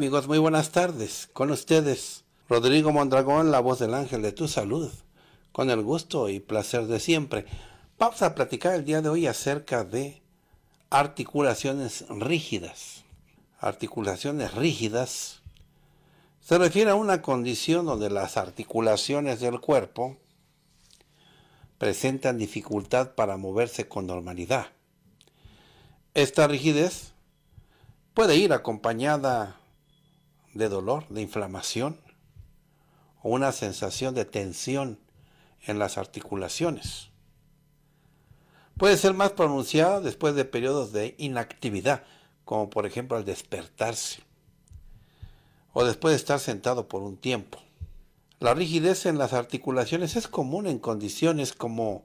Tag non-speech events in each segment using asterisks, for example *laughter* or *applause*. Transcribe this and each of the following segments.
amigos? Muy buenas tardes. Con ustedes, Rodrigo Mondragón, la voz del ángel de tu salud. Con el gusto y placer de siempre. Vamos a platicar el día de hoy acerca de articulaciones rígidas. Articulaciones rígidas se refiere a una condición donde las articulaciones del cuerpo presentan dificultad para moverse con normalidad. Esta rigidez puede ir acompañada de dolor, de inflamación o una sensación de tensión en las articulaciones. Puede ser más pronunciada después de periodos de inactividad, como por ejemplo al despertarse o después de estar sentado por un tiempo. La rigidez en las articulaciones es común en condiciones como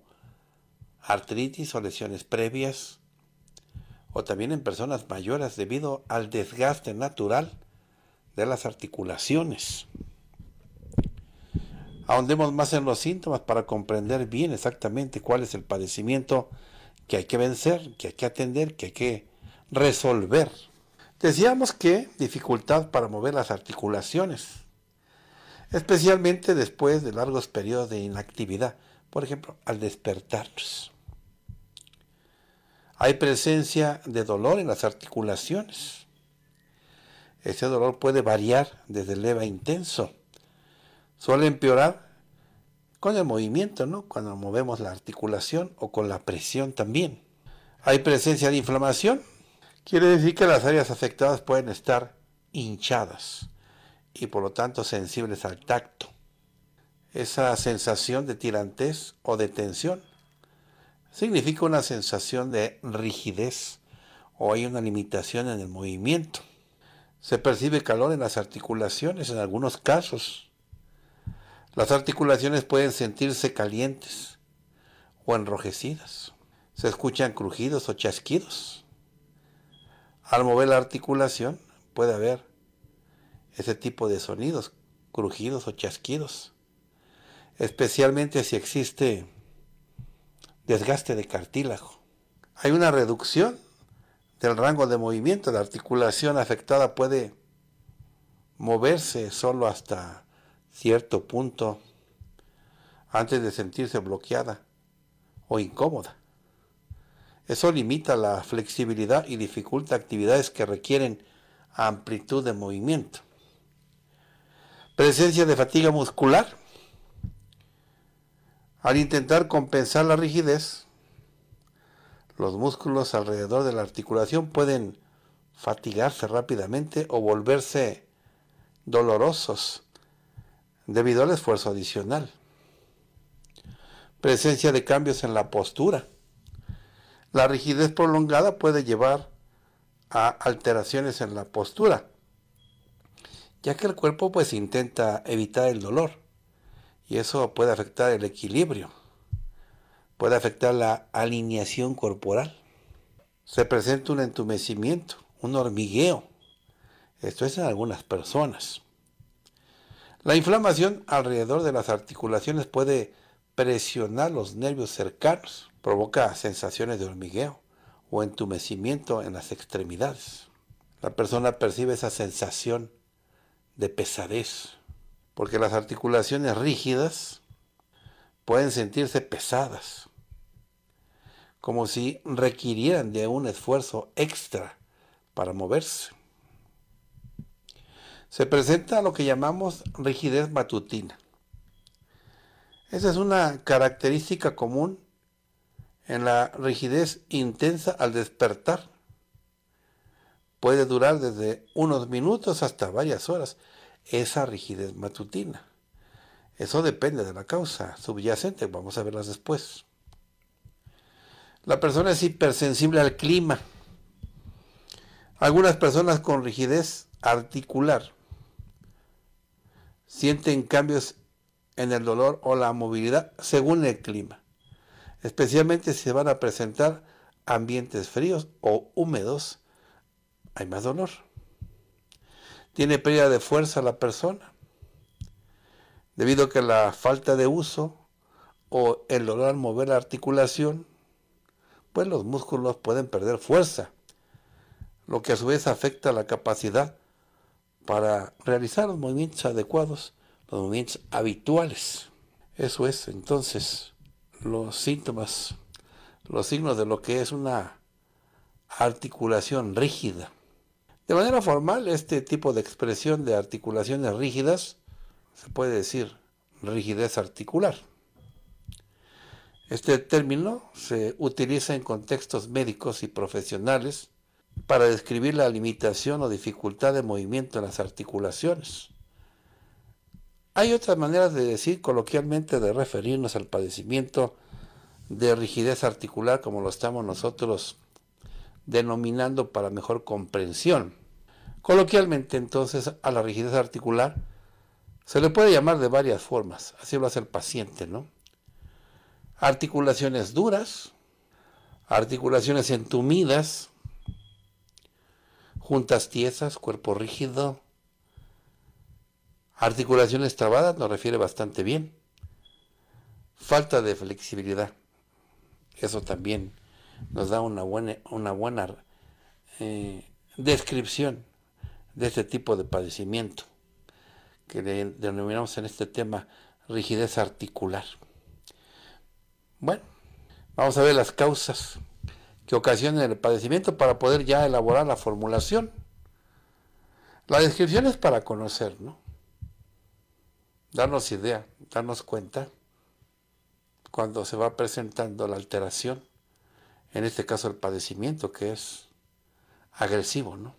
artritis o lesiones previas, o también en personas mayores debido al desgaste natural de las articulaciones. Ahondemos más en los síntomas para comprender bien exactamente cuál es el padecimiento que hay que vencer, que hay que atender, que hay que resolver. Decíamos que dificultad para mover las articulaciones, especialmente después de largos periodos de inactividad, por ejemplo, al despertarnos. Hay presencia de dolor en las articulaciones ese dolor puede variar desde leve a intenso. Suele empeorar con el movimiento, Cuando movemos la articulación o con la presión también. Hay presencia de inflamación. Quiere decir que las áreas afectadas pueden estar hinchadas y por lo tanto sensibles al tacto. Esa sensación de tirantez o de tensión significa una sensación de rigidez o hay una limitación en el movimiento. Se percibe calor en las articulaciones en algunos casos. Las articulaciones pueden sentirse calientes o enrojecidas. Se escuchan crujidos o chasquidos. Al mover la articulación puede haber ese tipo de sonidos, crujidos o chasquidos, especialmente si existe desgaste de cartílago. Hay una reducción el rango de movimiento. La articulación afectada puede moverse solo hasta cierto punto antes de sentirse bloqueada o incómoda. Eso limita la flexibilidad y dificulta actividades que requieren amplitud de movimiento. Presencia de fatiga muscular. Al intentar compensar la rigidez, los músculos alrededor de la articulación pueden fatigarse rápidamente o volverse dolorosos debido al esfuerzo adicional. Presencia de cambios en la postura. La rigidez prolongada puede llevar a alteraciones en la postura, ya que el cuerpo pues intenta evitar el dolor y eso puede afectar el equilibrio puede afectar la alineación corporal. Se presenta un entumecimiento, un hormigueo. Esto es en algunas personas. La inflamación alrededor de las articulaciones puede presionar los nervios cercanos, provoca sensaciones de hormigueo o entumecimiento en las extremidades. La persona percibe esa sensación de pesadez, porque las articulaciones rígidas pueden sentirse pesadas, como si requirieran de un esfuerzo extra para moverse. Se presenta lo que llamamos rigidez matutina. Esa es una característica común en la rigidez intensa al despertar. Puede durar desde unos minutos hasta varias horas esa rigidez matutina. Eso depende de la causa subyacente, vamos a verlas después. La persona es hipersensible al clima. Algunas personas con rigidez articular sienten cambios en el dolor o la movilidad según el clima, especialmente si se van a presentar ambientes fríos o húmedos, hay más dolor. Tiene pérdida de fuerza la persona debido a que la falta de uso o el lograr mover la articulación, pues los músculos pueden perder fuerza, lo que a su vez afecta la capacidad para realizar los movimientos adecuados, los movimientos habituales. Eso es entonces los síntomas, los signos de lo que es una articulación rígida. De manera formal, este tipo de expresión de articulaciones rígidas se puede decir, rigidez articular. Este término se utiliza en contextos médicos y profesionales para describir la limitación o dificultad de movimiento en las articulaciones. Hay otras maneras de decir coloquialmente de referirnos al padecimiento de rigidez articular como lo estamos nosotros denominando para mejor comprensión. Coloquialmente entonces a la rigidez articular se le puede llamar de varias formas, así lo hace el paciente, ¿no? Articulaciones duras, articulaciones entumidas, juntas tiesas, cuerpo rígido, articulaciones trabadas, nos refiere bastante bien, falta de flexibilidad, eso también nos da una buena, una buena eh, descripción de este tipo de padecimiento que denominamos en este tema rigidez articular. Bueno, vamos a ver las causas que ocasionan el padecimiento para poder ya elaborar la formulación. La descripción es para conocer, ¿no? Darnos idea, darnos cuenta cuando se va presentando la alteración, en este caso el padecimiento que es agresivo, ¿no?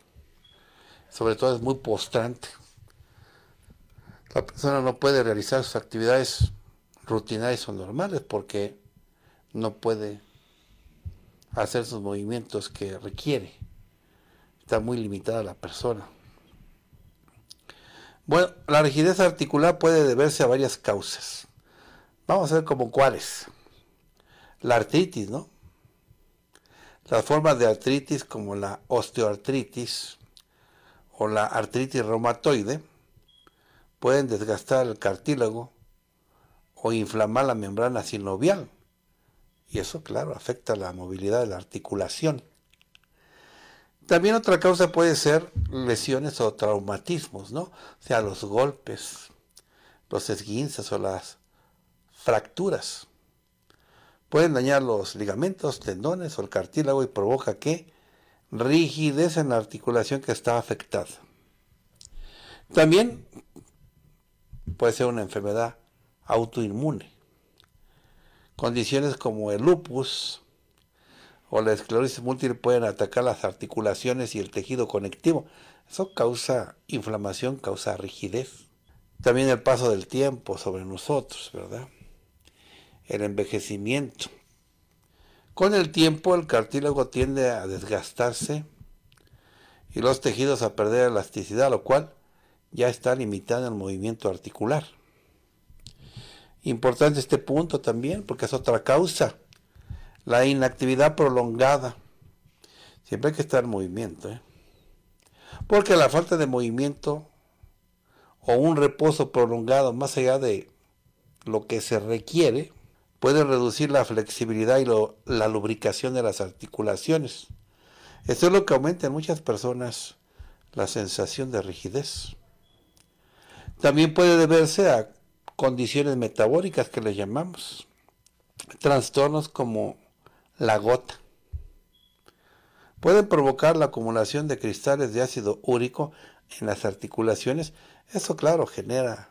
Sobre todo es muy postrante la persona no puede realizar sus actividades rutinarias o normales porque no puede hacer sus movimientos que requiere. Está muy limitada la persona. Bueno, la rigidez articular puede deberse a varias causas. Vamos a ver como cuáles. La artritis, ¿no? Las formas de artritis como la osteoartritis o la artritis reumatoide pueden desgastar el cartílago o inflamar la membrana sinovial. Y eso, claro, afecta la movilidad de la articulación. También otra causa puede ser lesiones o traumatismos, ¿no? O sea, los golpes, los esguinces o las fracturas. Pueden dañar los ligamentos, tendones o el cartílago y provoca que rigidez en la articulación que está afectada. También puede ser una enfermedad autoinmune. Condiciones como el lupus o la esclerosis múltiple pueden atacar las articulaciones y el tejido conectivo. Eso causa inflamación, causa rigidez. También el paso del tiempo sobre nosotros, ¿verdad? El envejecimiento. Con el tiempo el cartílago tiende a desgastarse y los tejidos a perder elasticidad, lo cual ya está limitada el movimiento articular. Importante este punto también, porque es otra causa, la inactividad prolongada. Siempre hay que estar en movimiento, ¿eh? porque la falta de movimiento o un reposo prolongado más allá de lo que se requiere puede reducir la flexibilidad y la lubricación de las articulaciones. Esto es lo que aumenta en muchas personas la sensación de rigidez. También puede deberse a condiciones metabólicas que le llamamos, trastornos como la gota. Pueden provocar la acumulación de cristales de ácido úrico en las articulaciones. Eso, claro, genera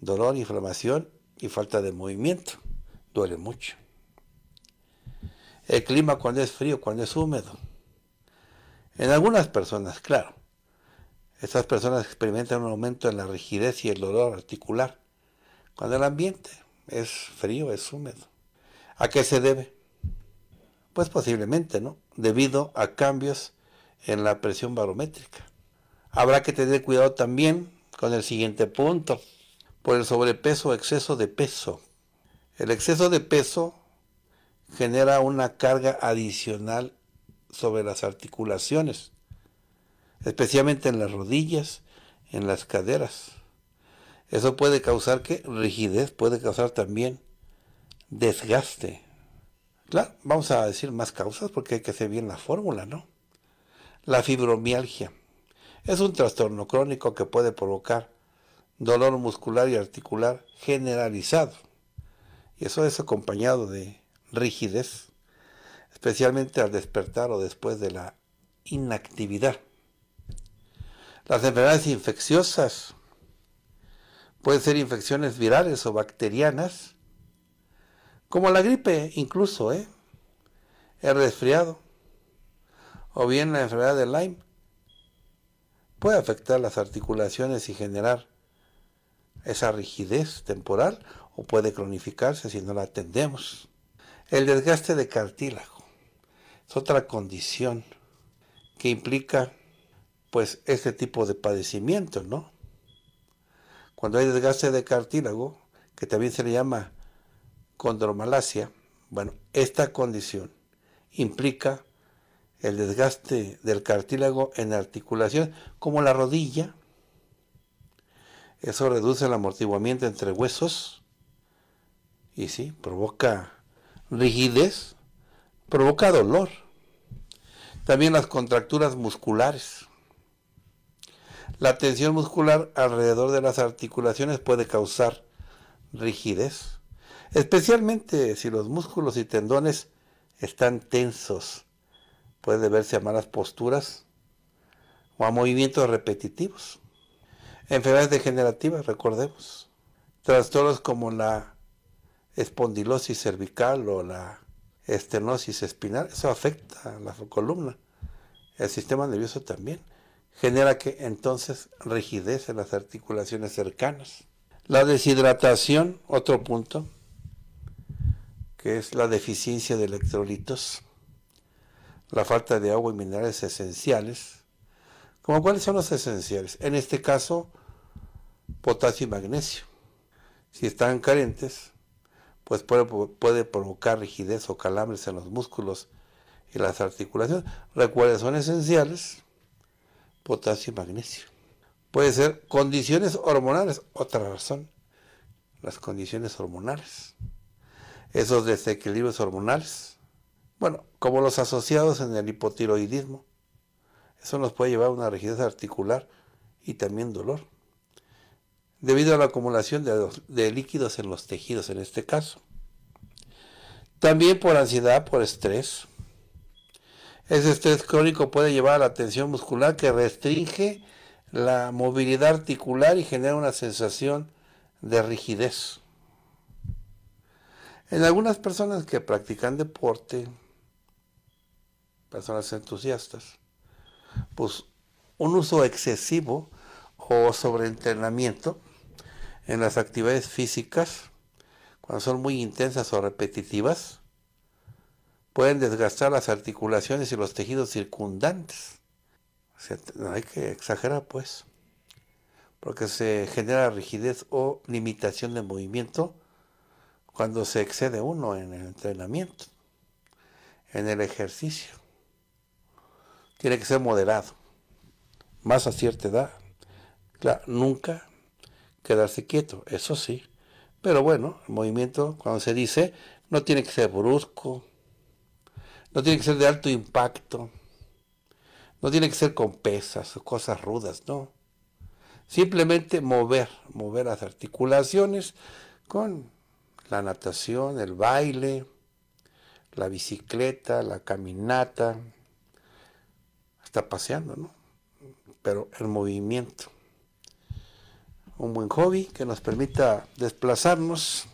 dolor, inflamación y falta de movimiento. Duele mucho. El clima cuando es frío, cuando es húmedo. En algunas personas, claro, estas personas experimentan un aumento en la rigidez y el dolor articular cuando el ambiente es frío, es húmedo. ¿A qué se debe? Pues posiblemente, ¿no? Debido a cambios en la presión barométrica. Habrá que tener cuidado también con el siguiente punto, por el sobrepeso o exceso de peso. El exceso de peso genera una carga adicional sobre las articulaciones especialmente en las rodillas, en las caderas. Eso puede causar que rigidez, puede causar también desgaste. vamos a decir más causas porque hay que hacer bien la fórmula, ¿no? La fibromialgia es un trastorno crónico que puede provocar dolor muscular y articular generalizado. Y eso es acompañado de rigidez, especialmente al despertar o después de la inactividad. Las enfermedades infecciosas pueden ser infecciones virales o bacterianas, como la gripe incluso, ¿eh? el resfriado, o bien la enfermedad de Lyme, puede afectar las articulaciones y generar esa rigidez temporal o puede cronificarse si no la atendemos. El desgaste de cartílago es otra condición que implica pues este tipo de padecimiento, ¿no? Cuando hay desgaste de cartílago, que también se le llama condromalacia, bueno, esta condición implica el desgaste del cartílago en articulación, como la rodilla. Eso reduce el amortiguamiento entre huesos y sí, provoca rigidez, provoca dolor. También las contracturas musculares. La tensión muscular alrededor de las articulaciones puede causar rigidez, especialmente si los músculos y tendones están tensos. Puede deberse a malas posturas o a movimientos repetitivos. Enfermedades degenerativas, recordemos. Trastornos como la espondilosis cervical o la estenosis espinal, eso afecta a la columna, el sistema nervioso también genera que entonces rigidez en las articulaciones cercanas. La deshidratación, otro punto, que es la deficiencia de electrolitos, la falta de agua y minerales esenciales. cuáles son los esenciales? En este caso, potasio y magnesio. Si están carentes, pues puede, puede provocar rigidez o calambres en los músculos y las articulaciones. Recuerda, son esenciales potasio y magnesio. Puede ser condiciones hormonales, otra razón, las condiciones hormonales, esos desequilibrios hormonales, bueno, como los asociados en el hipotiroidismo, eso nos puede llevar a una rigidez articular y también dolor, debido a la acumulación de, de líquidos en los tejidos en este caso. También por ansiedad, por estrés, ese estrés crónico puede llevar a la tensión muscular que restringe la movilidad articular y genera una sensación de rigidez. En algunas personas que practican deporte, personas entusiastas, pues un uso excesivo o sobreentrenamiento en las actividades físicas, cuando son muy intensas o repetitivas, pueden desgastar las articulaciones y los tejidos circundantes. no hay que exagerar, pues, porque se genera rigidez o limitación de movimiento cuando se excede uno en el entrenamiento, en el ejercicio. Tiene que ser moderado. Más a cierta edad, nunca quedarse quieto, eso sí. Pero bueno, el movimiento, cuando se dice, no tiene que ser brusco, no tiene que ser de alto impacto. No tiene que ser con pesas o cosas rudas, no. Simplemente mover, mover las articulaciones con la natación, el baile, la bicicleta, la caminata. Está paseando, ¿no? Pero el movimiento. Un buen hobby que nos permita desplazarnos,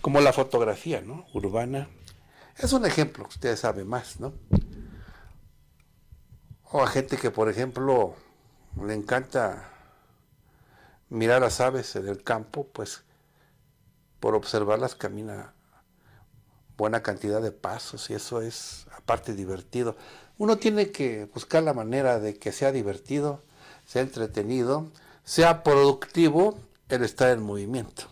como la fotografía, ¿no? Urbana. Es un ejemplo, ustedes saben más, ¿no? O a gente que, por ejemplo, le encanta mirar las aves en el campo, pues por observarlas camina buena cantidad de pasos y eso es aparte divertido. Uno tiene que buscar la manera de que sea divertido, sea entretenido, sea productivo el estar en movimiento.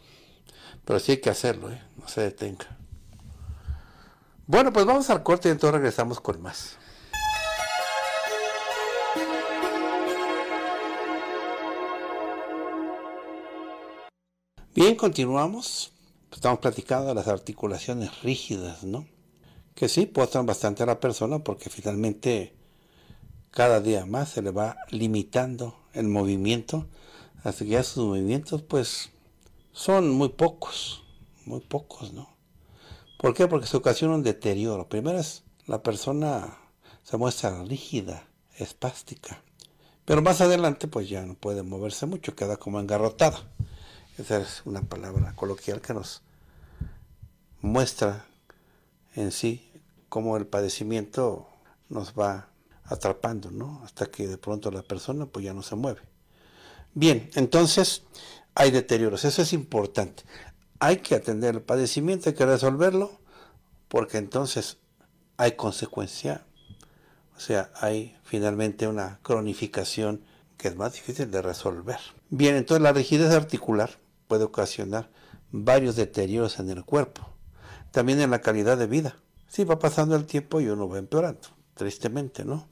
Pero sí hay que hacerlo, ¿eh? no se detenga. Bueno, pues vamos al corte y entonces regresamos con más. Bien, continuamos. Estamos platicando de las articulaciones rígidas, ¿no? Que sí, postran bastante a la persona porque finalmente cada día más se le va limitando el movimiento, Así que ya sus movimientos pues son muy pocos, muy pocos, ¿no? ¿Por qué? Porque se ocasiona un deterioro. Primero es la persona se muestra rígida, espástica. Pero más adelante pues ya no puede moverse mucho, queda como engarrotada. Esa es una palabra coloquial que nos muestra en sí cómo el padecimiento nos va atrapando, ¿no? Hasta que de pronto la persona pues ya no se mueve. Bien, entonces hay deterioros, eso es importante hay que atender el padecimiento, hay que resolverlo, porque entonces hay consecuencia. O sea, hay finalmente una cronificación que es más difícil de resolver. Bien, entonces la rigidez articular puede ocasionar varios deterioros en el cuerpo, también en la calidad de vida. sí, va pasando el tiempo y uno va empeorando, tristemente, ¿no?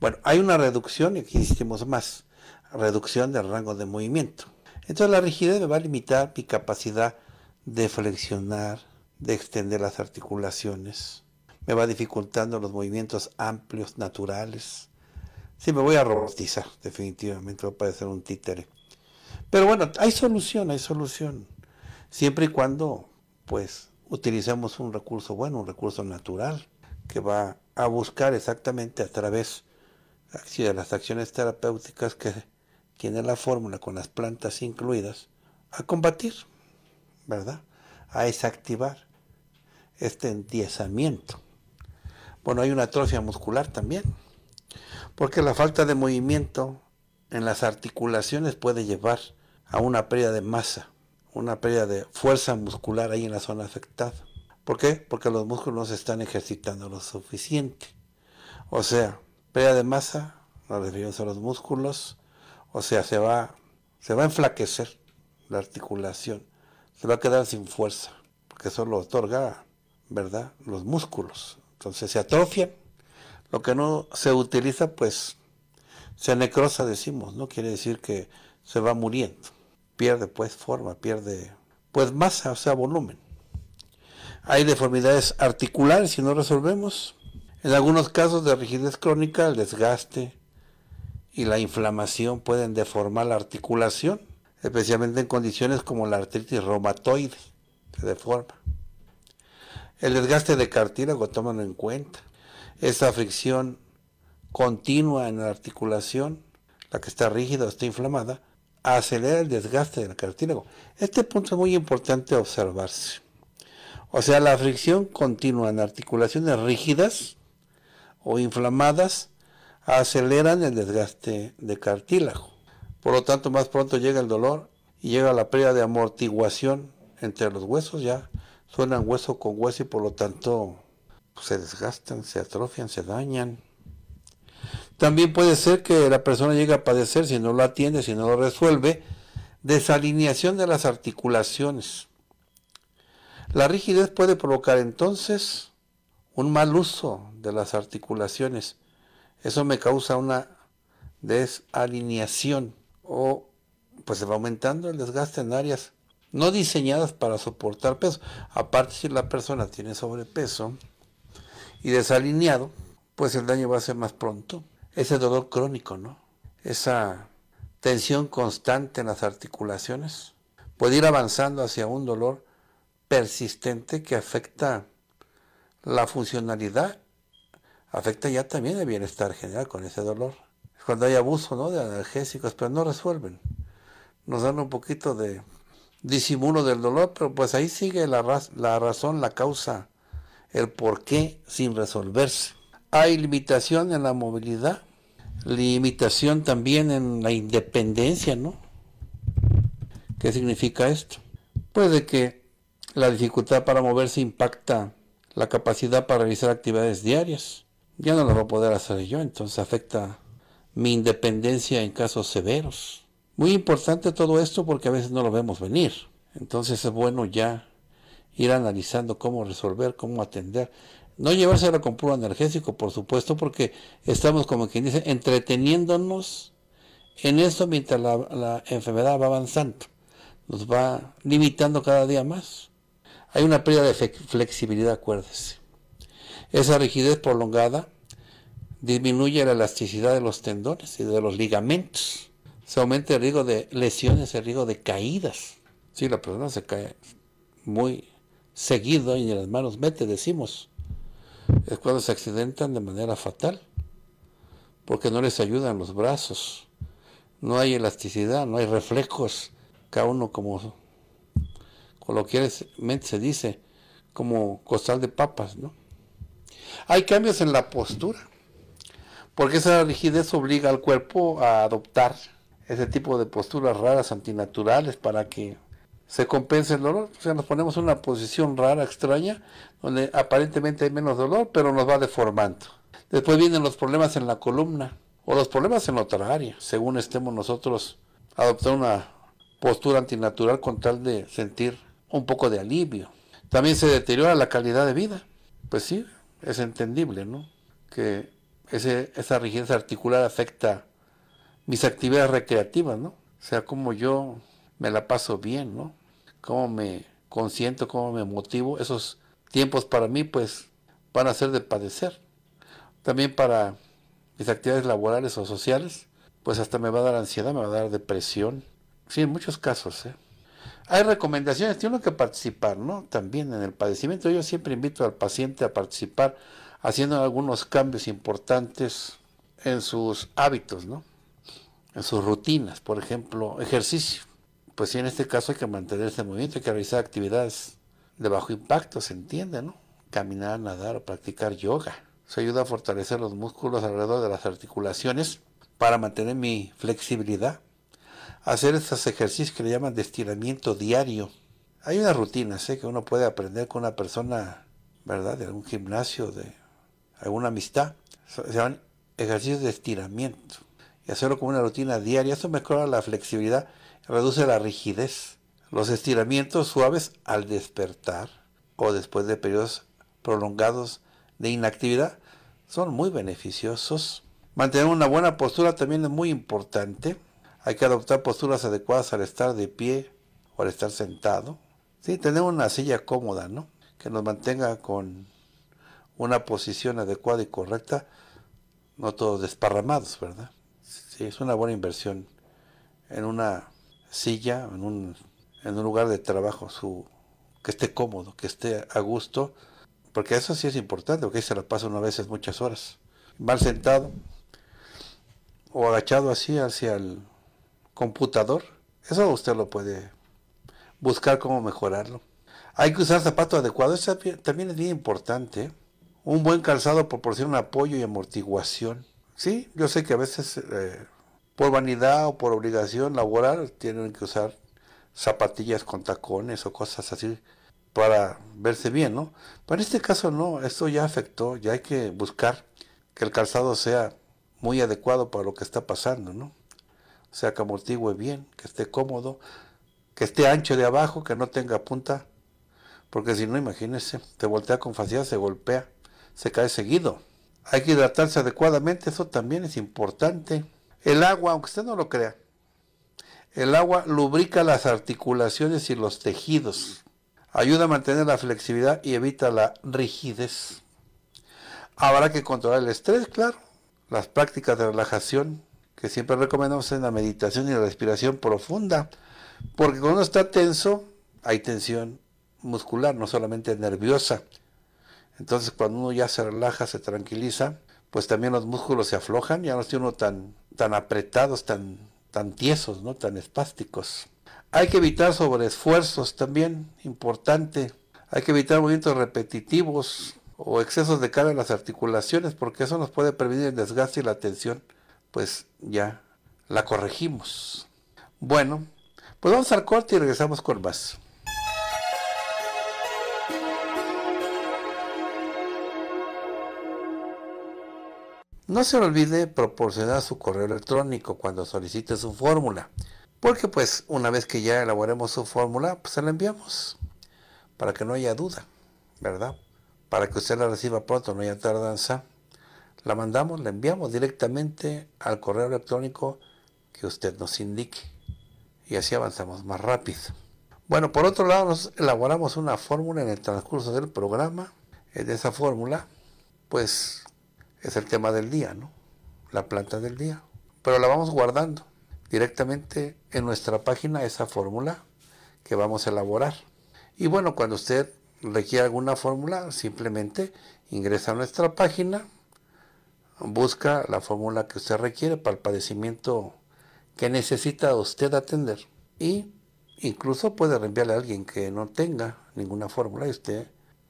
Bueno, hay una reducción, y aquí hicimos más, reducción del rango de movimiento. Entonces la rigidez me va a limitar mi capacidad de flexionar, de extender las articulaciones. Me va dificultando los movimientos amplios, naturales. Sí, me voy a robotizar, definitivamente voy a parecer un títere. Pero bueno, hay solución, hay solución. Siempre y cuando, pues, utilicemos un recurso bueno, un recurso natural, que va a buscar exactamente a través de las acciones terapéuticas que tiene la fórmula con las plantas incluidas, a combatir, ¿verdad? A desactivar este endiezamiento. Bueno, hay una atrofia muscular también, porque la falta de movimiento en las articulaciones puede llevar a una pérdida de masa, una pérdida de fuerza muscular ahí en la zona afectada. ¿Por qué? Porque los músculos no se están ejercitando lo suficiente. O sea, pérdida de masa, nos referimos a los músculos, o sea, se va, se va a enflaquecer la articulación, se va a quedar sin fuerza, porque eso lo otorga, ¿verdad? Los músculos. Entonces se atrofian. Lo que no se utiliza, pues, se necrosa, decimos, ¿no? Quiere decir que se va muriendo. Pierde, pues, forma, pierde, pues, masa, o sea, volumen. Hay deformidades articulares si no resolvemos. En algunos casos de rigidez crónica, el desgaste, y la inflamación pueden deformar la articulación, especialmente en condiciones como la artritis reumatoide, que deforma. El desgaste de cartílago, tómalo en cuenta. Esa fricción continua en la articulación, la que está rígida o está inflamada, acelera el desgaste del cartílago. Este punto es muy importante observarse. O sea, la fricción continua en articulaciones rígidas o inflamadas aceleran el desgaste de cartílago. Por lo tanto, más pronto llega el dolor y llega la pérdida de amortiguación entre los huesos, ya suenan hueso con hueso y por lo tanto pues, se desgastan, se atrofian, se dañan. También puede ser que la persona llegue a padecer, si no lo atiende, si no lo resuelve, desalineación de las articulaciones. La rigidez puede provocar entonces un mal uso de las articulaciones eso me causa una desalineación o pues se va aumentando el desgaste en áreas no diseñadas para soportar peso. Aparte si la persona tiene sobrepeso y desalineado, pues el daño va a ser más pronto. Ese dolor crónico, ¿no? Esa tensión constante en las articulaciones puede ir avanzando hacia un dolor persistente que afecta la funcionalidad afecta ya también el bienestar general con ese dolor. Es cuando hay abuso ¿no? de analgésicos, pero no resuelven. Nos dan un poquito de disimulo del dolor, pero pues ahí sigue la, razón, la causa, el por qué sin resolverse. Hay limitación en la movilidad, limitación también en la independencia, ¿no? ¿Qué significa esto? Pues de que la dificultad para moverse impacta la capacidad para realizar actividades diarias ya no lo va a poder hacer yo, entonces afecta mi independencia en casos severos. Muy importante todo esto porque a veces no lo vemos venir. Entonces es bueno ya ir analizando cómo resolver, cómo atender. No llevárselo con puro energético, por supuesto, porque estamos, como quien dice, entreteniéndonos en esto mientras la, la enfermedad va avanzando. Nos va limitando cada día más. Hay una pérdida de flexibilidad, acuérdese. Esa rigidez prolongada disminuye la elasticidad de los tendones y de los ligamentos. Se aumenta el riesgo de lesiones, el riesgo de caídas. Si la persona se cae muy seguido y en las manos mete, decimos, es cuando se accidentan de manera fatal, porque no les ayudan los brazos, no hay elasticidad, no hay reflejos, cada uno como lo coloquialmente se dice, como costal de papas, ¿no? Hay cambios en la postura porque esa rigidez obliga al cuerpo a adoptar ese tipo de posturas raras, antinaturales, para que se compense el dolor. O sea, nos ponemos en una posición rara, extraña, donde aparentemente hay menos dolor, pero nos va deformando. Después vienen los problemas en la columna o los problemas en otra área, según estemos nosotros adoptando una postura antinatural con tal de sentir un poco de alivio. También se deteriora la calidad de vida. Pues sí, es entendible, ¿no? Que esa rigidez articular afecta mis actividades recreativas, ¿no? O sea, cómo yo me la paso bien, ¿no? Cómo me consiento, cómo me motivo. Esos tiempos para mí, pues, van a ser de padecer. También para mis actividades laborales o sociales, pues hasta me va a dar ansiedad, me va a dar depresión. Sí, en muchos casos, ¿eh? Hay recomendaciones, tiene uno que participar, ¿no? También en el padecimiento. Yo siempre invito al paciente a participar haciendo algunos cambios importantes en sus hábitos, ¿no? En sus rutinas, por ejemplo, ejercicio. Pues sí, en este caso hay que mantener este movimiento, hay que realizar actividades de bajo impacto, se entiende, ¿no? Caminar, nadar o practicar yoga. Eso ayuda a fortalecer los músculos alrededor de las articulaciones para mantener mi flexibilidad. Hacer esos ejercicios que le llaman de estiramiento diario. Hay unas rutinas ¿eh? que uno puede aprender con una persona, ¿verdad? De algún gimnasio, de alguna amistad, se llaman ejercicios de estiramiento. Y hacerlo como una rutina diaria, eso mejora la flexibilidad, reduce la rigidez. Los estiramientos suaves al despertar o después de periodos prolongados de inactividad son muy beneficiosos. Mantener una buena postura también es muy importante. Hay que adoptar posturas adecuadas al estar de pie o al estar sentado. Sí, tener una silla cómoda, ¿no? Que nos mantenga con una posición adecuada y correcta, no todos desparramados, ¿verdad? Sí, es una buena inversión en una silla, en un, lugar de trabajo, su, que esté cómodo, que esté a gusto, porque eso sí es importante, porque se la pasa una vez muchas horas. Mal sentado o agachado así hacia el computador, eso usted lo puede buscar cómo mejorarlo. Hay que usar zapatos adecuados, eso también es bien importante. Un buen calzado proporciona apoyo y amortiguación. Sí, yo sé que a veces eh, por vanidad o por obligación laboral tienen que usar zapatillas con tacones o cosas así para verse bien, ¿no? Pero en este caso no, esto ya afectó, ya hay que buscar que el calzado sea muy adecuado para lo que está pasando, ¿no? O sea, que amortigue bien, que esté cómodo, que esté ancho de abajo, que no tenga punta, porque si no, imagínese, te voltea con facilidad, se golpea se cae seguido. Hay que hidratarse adecuadamente, eso también es importante. El agua, aunque usted no lo crea, el agua lubrica las articulaciones y los tejidos, ayuda a mantener la flexibilidad y evita la rigidez. Habrá que controlar el estrés, claro, las prácticas de relajación que siempre recomendamos en la meditación y la respiración profunda, porque cuando uno está tenso, hay tensión muscular, no solamente nerviosa. Entonces cuando uno ya se relaja, se tranquiliza, pues también los músculos se aflojan, ya no tiene uno tan, tan apretados, tan, tan tiesos, ¿no? tan espásticos. Hay que evitar sobreesfuerzos también, importante. Hay que evitar movimientos repetitivos o excesos de carga en las articulaciones, porque eso nos puede prevenir el desgaste y la tensión. Pues ya la corregimos. Bueno, pues vamos al corte y regresamos con más. No se olvide proporcionar su correo electrónico cuando solicite su fórmula, porque pues una vez que ya elaboremos su fórmula, pues se la enviamos, para que no haya duda, ¿verdad? Para que usted la reciba pronto, no haya tardanza, la mandamos, la enviamos directamente al correo electrónico que usted nos indique y así avanzamos más rápido. Bueno, por otro lado, nos elaboramos una fórmula en el transcurso del programa. Eh, de esa fórmula, pues es el tema del día, ¿no? La planta del día. Pero la vamos guardando directamente en nuestra página esa fórmula que vamos a elaborar. Y bueno, cuando usted requiere alguna fórmula, simplemente ingresa a nuestra página, busca la fórmula que usted requiere para el padecimiento que necesita usted atender. Y incluso puede reenviarle a alguien que no tenga ninguna fórmula y usted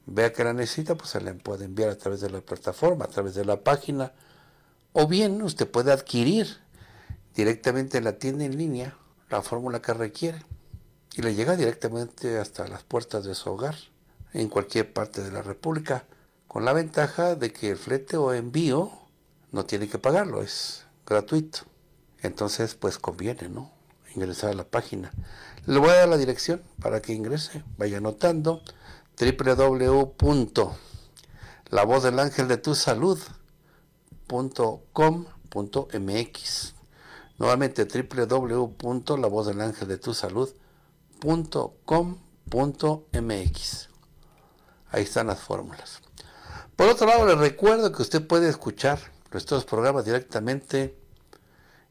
vea que la necesita, pues se la puede enviar a través de la plataforma, a través de la página, o bien usted puede adquirir directamente en la tienda en línea la fórmula que requiere y le llega directamente hasta las puertas de su hogar en cualquier parte de la República, con la ventaja de que el flete o envío no tiene que pagarlo, es gratuito. Entonces, pues conviene, ¿no? Ingresar a la página. Le voy a dar la dirección para que ingrese, vaya anotando www.lavozdelangeldetusalud.com.mx. Nuevamente www.lavozdelangeldetusalud.com.mx. Ahí están las fórmulas. Por otro lado, les recuerdo que usted puede escuchar nuestros programas directamente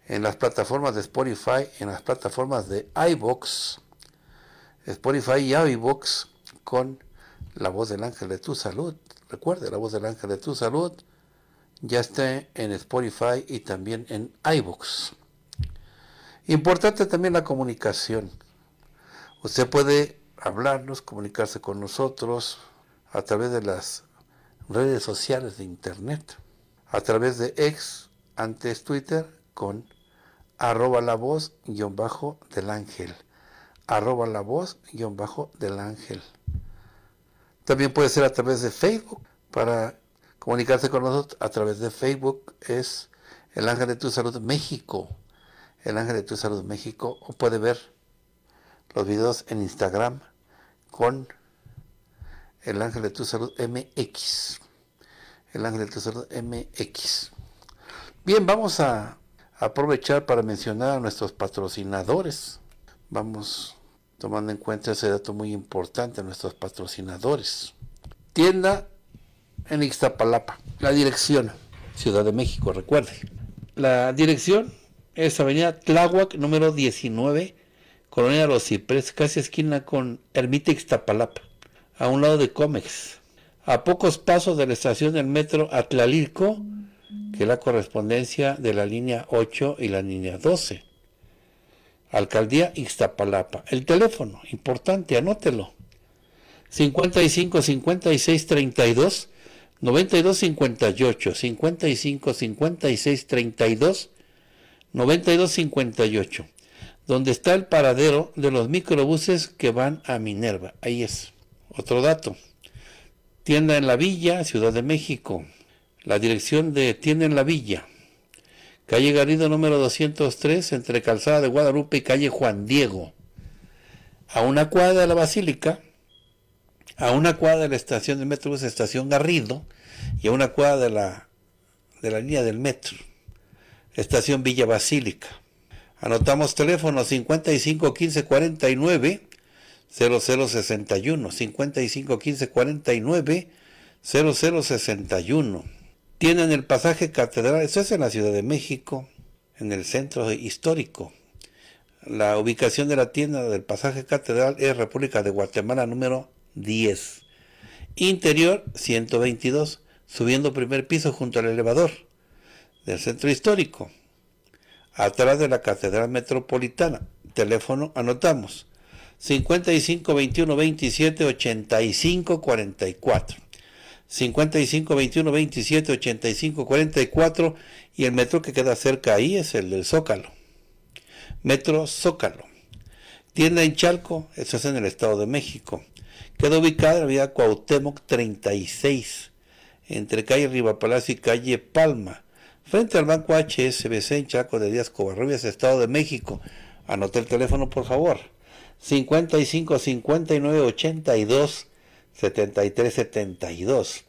en las plataformas de Spotify, en las plataformas de iBox, Spotify y iBox con la voz del ángel de tu salud. Recuerde, la voz del ángel de tu salud ya está en Spotify y también en iBooks. Importante también la comunicación. Usted puede hablarnos, comunicarse con nosotros a través de las redes sociales de Internet, a través de ex, antes Twitter, con arroba la voz guión bajo del ángel, arroba la voz guión bajo del ángel. También puede ser a través de Facebook. Para comunicarse con nosotros a través de Facebook es El Ángel de tu Salud México. El Ángel de tu Salud México. O puede ver los videos en Instagram con El Ángel de tu Salud MX. El Ángel de tu Salud MX. Bien, vamos a aprovechar para mencionar a nuestros patrocinadores. Vamos tomando en cuenta ese dato muy importante, nuestros patrocinadores. Tienda en Ixtapalapa, la dirección, Ciudad de México, recuerde. La dirección es Avenida Tláhuac, número 19, Colonia Los Cipres, casi esquina con Ermita Ixtapalapa, a un lado de Comex, a pocos pasos de la estación del metro Atlalilco, que es la correspondencia de la línea 8 y la línea 12. Alcaldía Ixtapalapa. El teléfono, importante, anótelo. 55 56 32 92 58 55 56 32 92 58 donde está el paradero de los microbuses que van a Minerva. Ahí es. Otro dato. Tienda en la Villa, Ciudad de México. La dirección de Tienda en la Villa, calle Garrido número 203, entre Calzada de Guadalupe y calle Juan Diego. A una cuadra de la Basílica, a una cuadra de la estación de Metrobús, estación Garrido, y a una cuadra de la, de la línea del metro, estación Villa Basílica. Anotamos teléfono 55 15 49 0061, 55 0061 tienen el pasaje catedral, eso es en la Ciudad de México, en el centro histórico. La ubicación de la tienda del pasaje catedral es República de Guatemala número 10. Interior 122, subiendo primer piso junto al elevador del centro histórico. Atrás de la Catedral Metropolitana. Teléfono anotamos 55 21 27 85 44. 55 21 27 85 44 y el metro que queda cerca ahí es el del Zócalo. Metro Zócalo. Tienda en Chalco, eso es en el Estado de México. Queda ubicada en la vía Cuauhtémoc 36, entre calle Palacio y calle Palma, frente al banco HSBC en Chalco de Díaz Covarrubias, Estado de México. Anote el teléfono, por favor. 55 59 82 73 72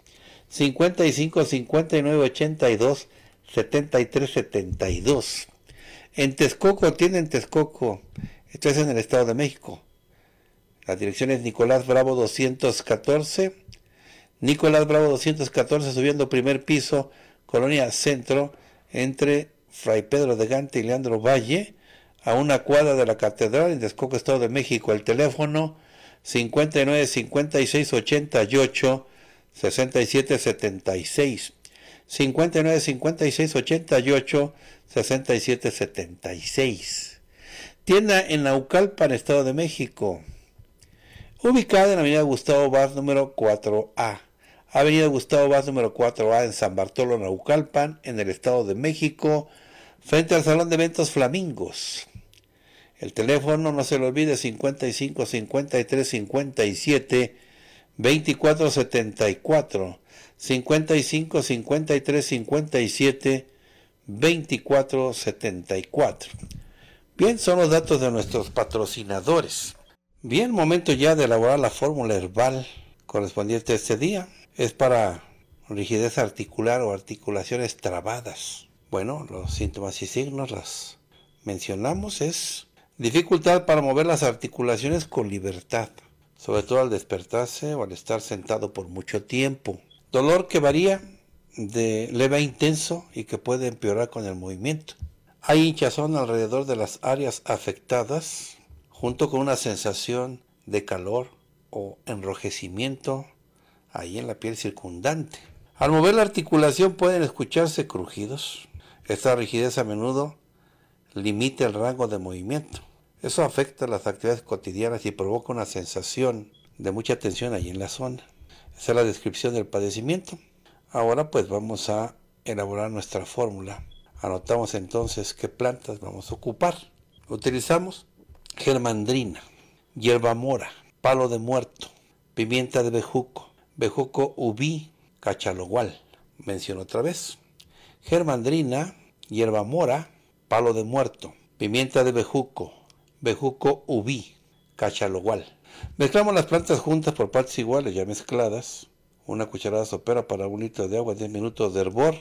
55 59 82 73 72 en Texcoco tienen Texcoco esto es en el Estado de México la dirección es Nicolás Bravo 214 Nicolás Bravo 214 subiendo primer piso Colonia Centro entre Fray Pedro de Gante y Leandro Valle a una cuadra de la Catedral en Texcoco Estado de México el teléfono 59 56 88 67 76. 59 56 88 67 76. Tienda en Naucalpan, Estado de México. Ubicada en la Avenida Gustavo Vaz número 4A. Avenida Gustavo Vaz número 4A en San Bartolo, Naucalpan, en el Estado de México, frente al Salón de Eventos Flamingos. El teléfono, no se lo olvide, 55 53 57 24 74. 55 53 57 2474 Bien, son los datos de nuestros patrocinadores. Bien, momento ya de elaborar la fórmula herbal correspondiente a este día. Es para rigidez articular o articulaciones trabadas. Bueno, los síntomas y signos las mencionamos. Es Dificultad para mover las articulaciones con libertad, sobre todo al despertarse o al estar sentado por mucho tiempo. Dolor que varía de leve a intenso y que puede empeorar con el movimiento. Hay hinchazón alrededor de las áreas afectadas, junto con una sensación de calor o enrojecimiento ahí en la piel circundante. Al mover la articulación pueden escucharse crujidos. Esta rigidez a menudo limita el rango de movimiento. Eso afecta las actividades cotidianas y provoca una sensación de mucha tensión allí en la zona. Esa es la descripción del padecimiento. Ahora pues vamos a elaborar nuestra fórmula. Anotamos entonces qué plantas vamos a ocupar. Utilizamos germandrina, hierba mora, palo de muerto, pimienta de bejuco, bejuco ubí, cachalogual. Menciono otra vez. Germandrina, hierba mora, palo de muerto, pimienta de bejuco, bejuco ubi cachalogual. Mezclamos las plantas juntas por partes iguales, ya mezcladas. Una cucharada sopera para un litro de agua, 10 minutos de hervor.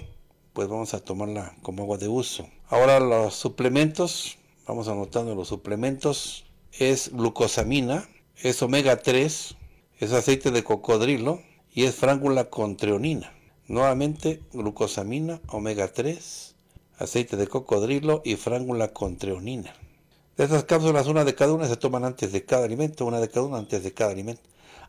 Pues vamos a tomarla como agua de uso. Ahora los suplementos, vamos anotando los suplementos. Es glucosamina, es omega 3, es aceite de cocodrilo y es frángula con treonina. Nuevamente, glucosamina, omega 3, aceite de cocodrilo y frángula con treonina. Estas cápsulas, una de cada una, se toman antes de cada alimento, una de cada una antes de cada alimento.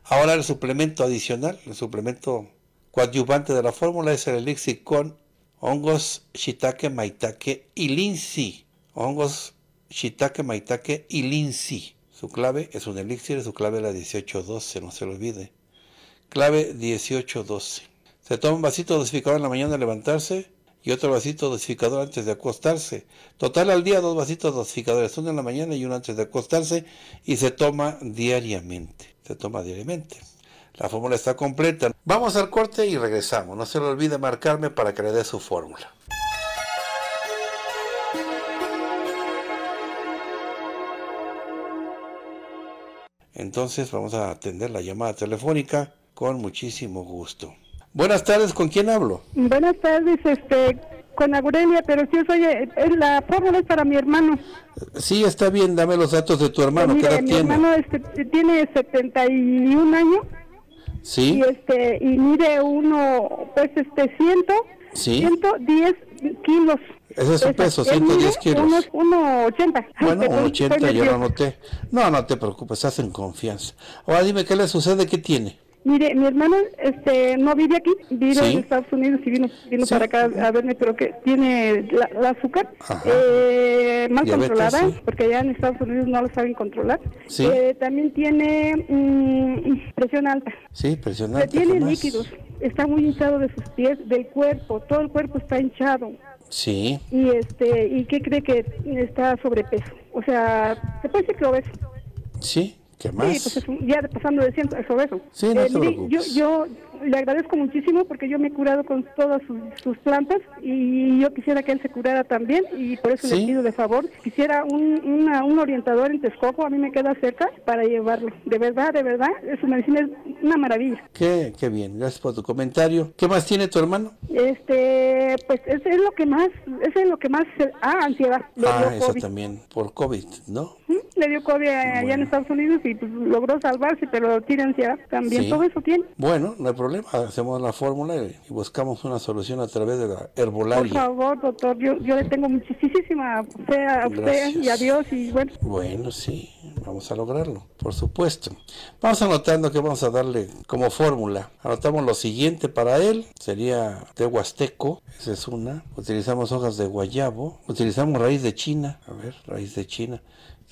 Ahora el suplemento adicional, el suplemento coadyuvante de la fórmula es el elixir con hongos shiitake, maitake y linsi. Hongos shiitake, maitake y linsi. Su clave es un elixir, su clave es la 1812, no se lo olvide. Clave 1812. Se toma un vasito dosificado en la mañana al levantarse y otro vasito dosificador antes de acostarse. Total al día dos vasitos dosificadores, uno en la mañana y uno antes de acostarse y se toma diariamente. Se toma diariamente. La fórmula está completa. Vamos al corte y regresamos. No se le olvide marcarme para que le dé su fórmula. Entonces vamos a atender la llamada telefónica con muchísimo gusto. Buenas tardes, ¿con quién hablo? Buenas tardes, este, con Aurelia, pero yo soy, la fórmula es para mi hermano. Sí, está bien, dame los datos de tu hermano, pues ¿qué edad mi tiene? Mi hermano este, tiene 71 años. Sí. Este, y mide uno, pues este, ciento, 110 kilos. Ese es su peso, 110 kilos. uno 80. *laughs* Bueno, 80 yo lo anoté. No, no te preocupes, hacen confianza. Ahora dime, ¿qué le sucede? ¿Qué tiene? Mire, mi hermano este, no vive aquí, vive en Estados Unidos y vino, para acá a verme, pero que tiene la, azúcar eh, controlada, porque allá en Estados Unidos no lo saben controlar. Eh, también tiene mm, presión alta. Sí, presión alta. Se tiene líquidos, está muy hinchado de sus pies, del cuerpo, todo el cuerpo está hinchado. Sí. Y este, ¿y qué cree que está sobrepeso? O sea, se puede decir que ves? Sí. ¿Qué más? Sí, pues ya pasando de 100 sobre eso. Sí, no eh, se yo, yo le agradezco muchísimo porque yo me he curado con todas sus, plantas y yo quisiera que él se curara también y por eso le pido de favor. Quisiera un, un orientador en Texcoco, a mí me queda cerca, para llevarlo. De verdad, de verdad, su medicina es una maravilla. Qué, qué bien, gracias por tu comentario. ¿Qué más tiene tu hermano? Este, pues es, es lo que más, es lo que más, ah, ansiedad. Ah, eso también, por COVID, ¿no? Sí dio COVID allá en Estados Unidos y pues, logró salvarse, pero tiene ansiedad también, todo eso tiene. Bueno, no hay problema, hacemos la fórmula y buscamos una solución a través de la herbolaria. Por favor, doctor, yo, yo le tengo muchísima fe a usted y a Dios y bueno. Bueno, sí, vamos a lograrlo, por supuesto. Vamos anotando que vamos a darle como fórmula. Anotamos lo siguiente para él, sería de huasteco, esa es una. Utilizamos hojas de guayabo, utilizamos raíz de china, a ver, raíz de china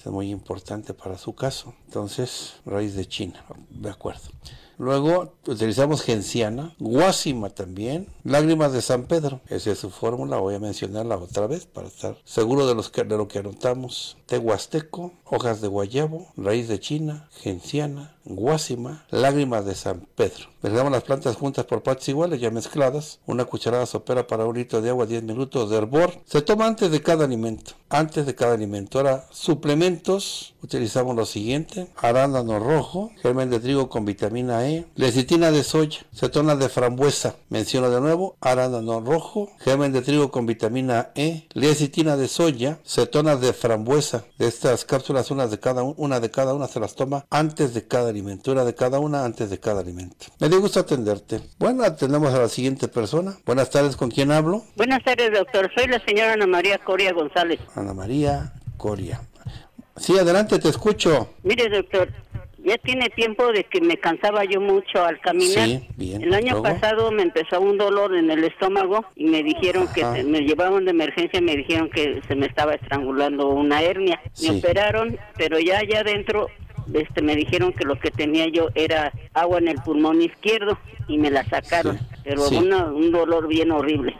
es muy importante para su caso. Entonces, raíz de China, de acuerdo. Luego utilizamos genciana, guasima también, lágrimas de San Pedro. Esa es su fórmula, voy a mencionarla otra vez para estar seguro de, de lo que anotamos. Tehuasteco, hojas de guayabo, raíz de China, genciana, guásima, lágrimas de San Pedro. Mezclamos las plantas juntas por partes iguales, ya mezcladas. Una cucharada sopera para un litro de agua, 10 minutos de hervor. Se toma antes de cada alimento. Antes de cada alimento. Ahora, suplementos. Utilizamos lo siguiente. Arándano rojo, germen de trigo con vitamina E, lecitina de soya, cetona de frambuesa. Menciono de nuevo, arándano rojo, germen de trigo con vitamina E, lecitina de soya, cetona de frambuesa. De estas cápsulas, unas de cada una, de cada una se las toma antes de cada alimento alimentura de cada una antes de cada alimento. Me dio gusto atenderte. Bueno, atendemos a la siguiente persona. Buenas tardes, ¿con quién hablo? Buenas tardes, doctor. Soy la señora Ana María Coria González. Ana María Coria. Sí, adelante, te escucho. Mire, doctor, ya tiene tiempo de que me cansaba yo mucho al caminar. el año pasado me empezó un dolor en el estómago y me dijeron que me llevaron de emergencia me dijeron que se me estaba estrangulando una hernia. Me operaron, pero ya allá adentro este, me dijeron que lo que tenía yo era agua en el pulmón izquierdo y me la sacaron, pero un dolor bien horrible.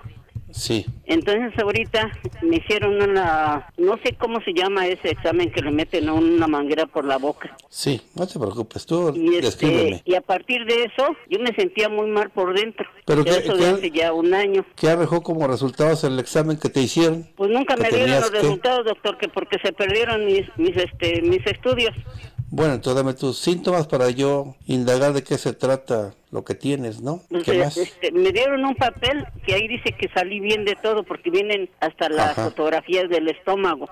Sí. Entonces ahorita me hicieron una, no sé cómo se llama ese examen que le meten a una manguera por la boca. Sí, no te preocupes, tú y este, Y a partir de eso yo me sentía muy mal por dentro. Pero que, eso hace ya un año. ¿Qué arrojó como resultados el examen que te hicieron? Pues nunca me dieron los resultados, doctor, que porque se perdieron mis, mis, este, mis estudios. Bueno, entonces dame tus síntomas para yo indagar de qué se trata lo que tienes, ¿no? me dieron un papel que ahí dice que salí bien de todo porque vienen hasta las fotografías del estómago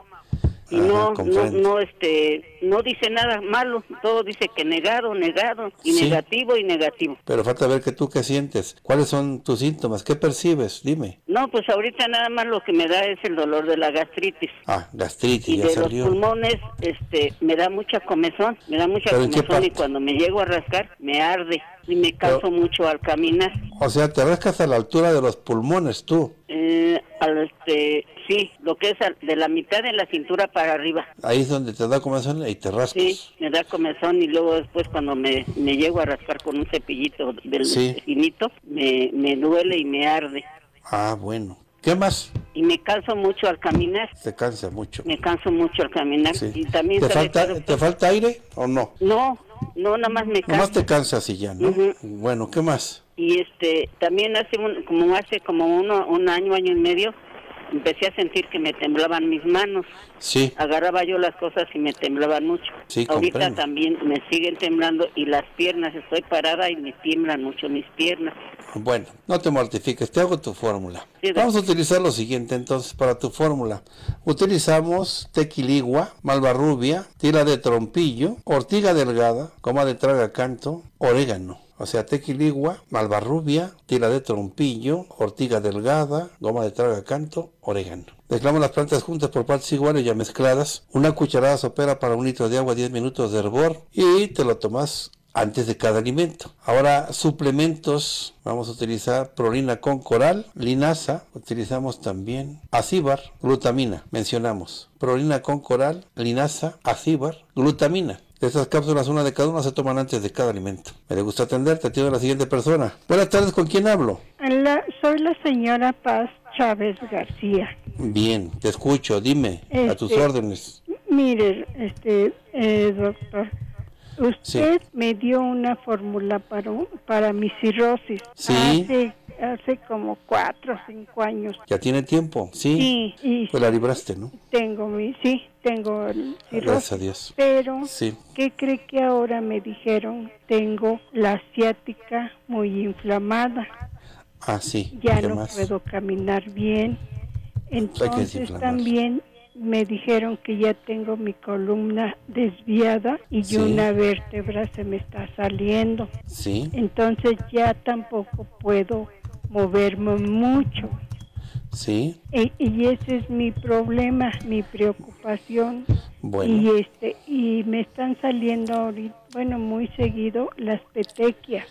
y no, no, no, este, no dice nada malo, todo dice que negado, negado, y negativo y negativo. Pero falta ver que tú qué sientes, cuáles son tus síntomas, qué percibes, dime. No, pues ahorita nada más lo que me da es el dolor de la gastritis. Ah, gastritis, y de los pulmones, este, me da mucha comezón, me da mucha comezón y cuando me llego a rascar, me arde y me canso mucho al caminar. O sea, te rascas a la altura de los pulmones tú. Eh, este, sí, lo que es de la mitad de la cintura para arriba. Ahí es donde te da comezón y te rascas. Sí, me da comezón y luego después cuando me, llego a rascar con un cepillito del finito, me duele y me arde. Ah, bueno. ¿Qué más? Y me canso mucho al caminar. ¿Te cansa mucho. Me canso mucho al caminar. Y también ¿Te, falta, ¿Te falta aire o no? No, no, nada más me canso. Nada más te cansas y ya, ¿no? Bueno, ¿qué más? Y este, también hace como hace como uno, un año, año y medio, empecé a sentir que me temblaban mis manos. Sí. Agarraba yo las cosas y me temblaban mucho. Ahorita también me siguen temblando y las piernas, estoy parada y me tiemblan mucho mis piernas. Bueno, no te mortifiques, te hago tu fórmula. Vamos a utilizar lo siguiente entonces para tu fórmula. Utilizamos tequiligua, malvarrubia, tira de trompillo, ortiga delgada, coma de traga canto, orégano o sea, tequiligua, malvarrubia, tira de trompillo, ortiga delgada, goma de traga canto, orégano. Mezclamos las plantas juntas por partes iguales ya mezcladas, una cucharada sopera para un litro de agua, 10 minutos de hervor y te lo tomas antes de cada alimento. Ahora, suplementos, vamos a utilizar prolina con coral, linaza, utilizamos también acíbar, glutamina, mencionamos. Prolina con coral, linaza, acíbar, glutamina. De estas cápsulas, una de cada una se toman antes de cada alimento. Me gusta atenderte, atiendo a la siguiente persona. Buenas tardes, ¿con quién hablo? soy la señora Paz Chávez García. Bien, te escucho, dime, a tus este, órdenes. Mire, este, eh, doctor, usted me dio una fórmula para, para mi cirrosis. Sí. Ah, hace como cuatro o cinco años. ¿Ya tiene tiempo? Sí. pues la libraste, ¿no? Tengo mi, sí, tengo el Gracias a Dios. Pero, ¿qué cree que ahora me dijeron? Tengo la ciática muy inflamada. Ah, sí. Ya no puedo caminar bien. Pues Entonces también me dijeron que ya tengo mi columna desviada y una vértebra se me está saliendo. Sí. Entonces ya tampoco puedo moverme mucho. Sí. E, y ese es mi problema, mi preocupación. Bueno. Y este y me están saliendo ahorita, bueno, muy seguido las petequias.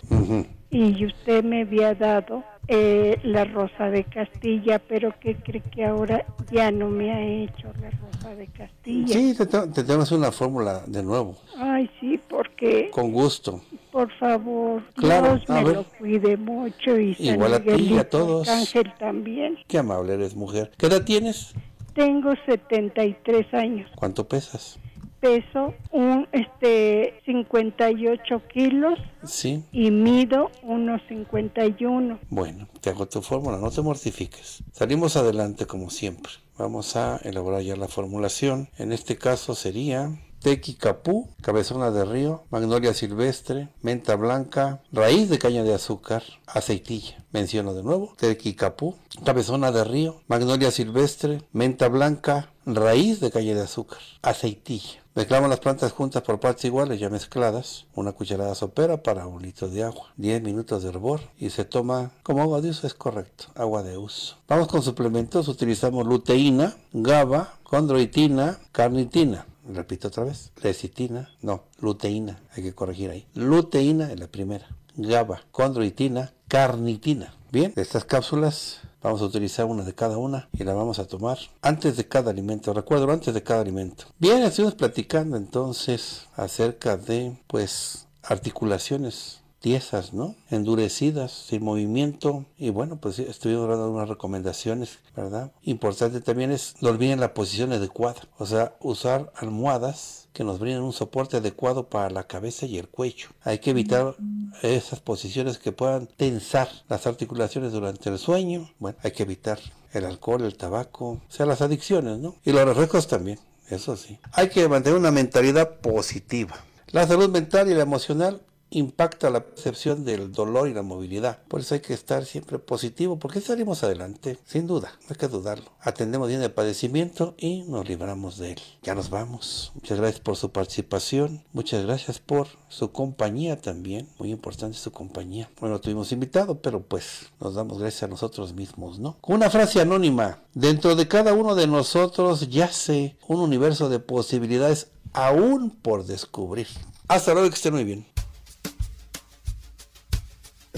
Y usted me había dado eh, la rosa de Castilla, pero que cree que ahora ya no me ha hecho la rosa de Castilla. Sí, te, te hacer una fórmula de nuevo. Ay, sí, porque... Con gusto por favor. Claro, Dios me lo cuide mucho y Igual a ti y a todos. Ángel también. Qué amable eres, mujer. ¿Qué edad tienes? Tengo 73 años. ¿Cuánto pesas? peso un este 58 kilos sí. y mido unos 51. Bueno, te hago tu fórmula, no te mortifiques. Salimos adelante como siempre. Vamos a elaborar ya la formulación. En este caso sería tequi capú, cabezona de río, magnolia silvestre, menta blanca, raíz de caña de azúcar, aceitilla. Menciono de nuevo, tequi capú, cabezona de río, magnolia silvestre, menta blanca, raíz de caña de azúcar, aceitilla. Mezclamos las plantas juntas por partes iguales, ya mezcladas, una cucharada sopera para un litro de agua, 10 minutos de hervor y se toma como agua de uso, es correcto, agua de uso. Vamos con suplementos, utilizamos luteína, GABA, chondroitina, carnitina repito otra vez, lecitina, no, luteína, hay que corregir ahí. Luteína es la primera, GABA, condroitina, carnitina. Bien, estas cápsulas vamos a utilizar una de cada una y la vamos a tomar antes de cada alimento, recuerdo, antes de cada alimento. Bien, estuvimos platicando entonces acerca de, pues, articulaciones tiesas, ¿no? Endurecidas, sin movimiento. Y bueno, pues estuvimos dando unas recomendaciones, ¿verdad? Importante también es dormir en la posición adecuada. O sea, usar almohadas que nos brinden un soporte adecuado para la cabeza y el cuello. Hay que evitar esas posiciones que puedan tensar las articulaciones durante el sueño. Bueno, hay que evitar el alcohol, el tabaco, o sea, las adicciones, ¿no? Y los refrescos también, eso sí. Hay que mantener una mentalidad positiva. La salud mental y la emocional impacta la percepción del dolor y la movilidad. Por eso hay que estar siempre positivo, porque salimos adelante, sin duda, no hay que dudarlo. Atendemos bien el padecimiento y nos libramos de él. Ya nos vamos. Muchas gracias por su participación, muchas gracias por su compañía también, muy importante su compañía. Bueno, tuvimos invitado, pero pues nos damos gracias a nosotros mismos, ¿no? Con una frase anónima, dentro de cada uno de nosotros yace un universo de posibilidades aún por descubrir. Hasta luego, que estén muy bien.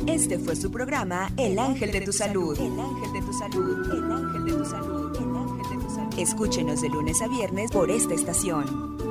Este fue su programa El Ángel de tu Salud. El Ángel de tu Salud. El de Escúchenos de lunes a viernes por esta estación.